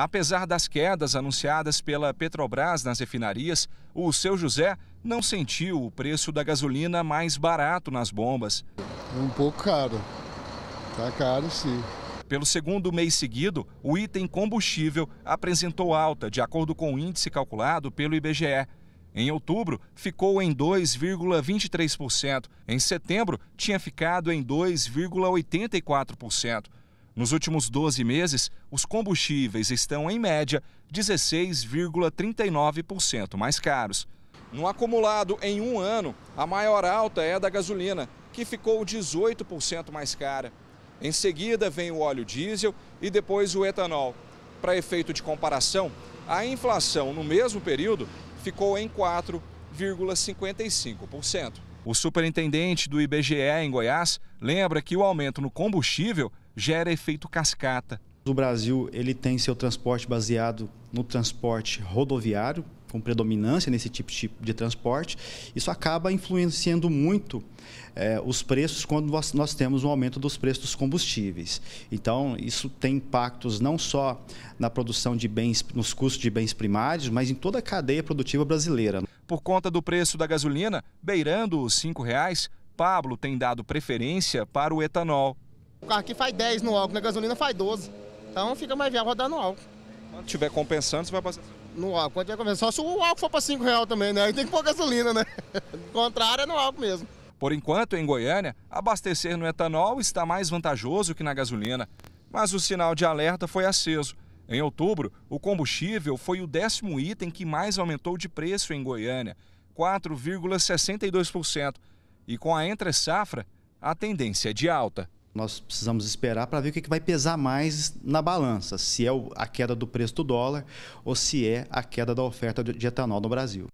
Apesar das quedas anunciadas pela Petrobras nas refinarias, o seu José não sentiu o preço da gasolina mais barato nas bombas. É um pouco caro. Está caro sim. Pelo segundo mês seguido, o item combustível apresentou alta, de acordo com o índice calculado pelo IBGE. Em outubro, ficou em 2,23%. Em setembro, tinha ficado em 2,84%. Nos últimos 12 meses, os combustíveis estão, em média, 16,39% mais caros. No acumulado em um ano, a maior alta é a da gasolina, que ficou 18% mais cara. Em seguida, vem o óleo diesel e depois o etanol. Para efeito de comparação, a inflação no mesmo período ficou em 4,55%. O superintendente do IBGE em Goiás lembra que o aumento no combustível gera efeito cascata. O Brasil ele tem seu transporte baseado no transporte rodoviário, com predominância nesse tipo de transporte. Isso acaba influenciando muito eh, os preços quando nós, temos um aumento dos preços dos combustíveis. Então, isso tem impactos não só na produção de bens, nos custos de bens primários, mas em toda a cadeia produtiva brasileira. Por conta do preço da gasolina, beirando os R$ reais, Pablo tem dado preferência para o etanol. O carro aqui faz 10 no álcool, na gasolina faz 12. Então fica mais viável rodar no álcool. Quando tiver compensando, você vai passar. No álcool, quando tiver compensando. Só se o álcool for para 5 real também, né? Aí tem que pôr gasolina, né? Do contrário, é no álcool mesmo. Por enquanto, em Goiânia, abastecer no etanol está mais vantajoso que na gasolina. Mas o sinal de alerta foi aceso. Em outubro, o combustível foi o décimo item que mais aumentou de preço em Goiânia, 4,62%. E com a entre-safra, a tendência é de alta nós precisamos esperar para ver o que, que vai pesar mais na balança, se é a queda do preço do dólar ou se é a queda da oferta de etanol no Brasil.